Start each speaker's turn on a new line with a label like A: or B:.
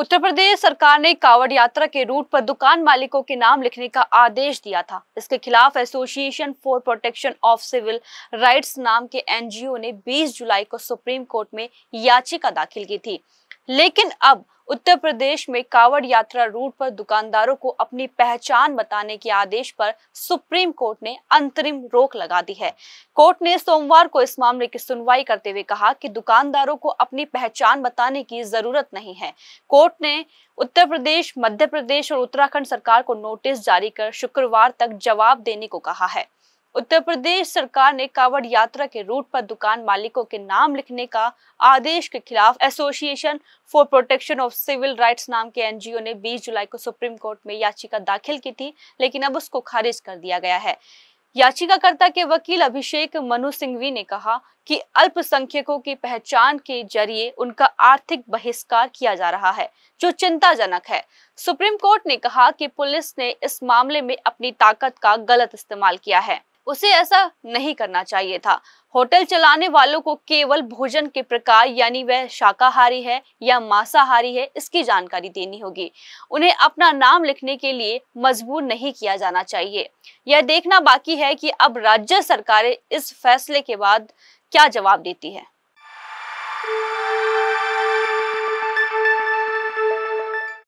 A: उत्तर प्रदेश सरकार ने कावड़ यात्रा के रूट पर दुकान मालिकों के नाम लिखने का आदेश दिया था इसके खिलाफ association for protection of civil rights नाम के एनजीओ ने 20 जुलाई को सुप्रीम कोर्ट में याचिका दाखिल की थी लेकिन अब उत्तर प्रदेश में कावड़ यात्रा रूट पर दुकानदारों को अपनी पहचान बताने के आदेश पर सुप्रीम कोर्ट ने अंतरिम रोक लगा दी है कोर्ट ने सोमवार को इस मामले की सुनवाई करते हुए कहा कि दुकानदारों को अपनी पहचान बताने की जरूरत नहीं है कोर्ट ने उत्तर प्रदेश मध्य प्रदेश और उत्तराखंड सरकार को नोटिस जारी कर शुक्रवार तक जवाब देने को कहा है उत्तर प्रदेश सरकार ने कावड़ यात्रा के रूट पर दुकान मालिकों के नाम लिखने का आदेश के खिलाफ association for protection of civil rights नाम के एनजीओ ने 20 जुलाई को सुप्रीम कोर्ट में याचिका दाखिल की थी लेकिन अब उसको खारिज कर दिया गया है याचिकाकर्ता के वकील अभिषेक मनु सिंघवी ने कहा कि अल्पसंख्यकों की पहचान के जरिए उनका आर्थिक बहिष्कार किया जा रहा है जो चिंताजनक है सुप्रीम कोर्ट ने कहा कि पुलिस ने इस मामले में अपनी ताकत का गलत इस्तेमाल किया है उसे ऐसा नहीं करना चाहिए था होटल चलाने वालों को केवल भोजन के प्रकार यानी वह शाकाहारी है या मांसाहारी है इसकी जानकारी देनी होगी उन्हें अपना नाम लिखने के लिए मजबूर नहीं किया जाना चाहिए यह देखना बाकी है कि अब राज्य सरकारें इस फैसले के बाद क्या जवाब देती है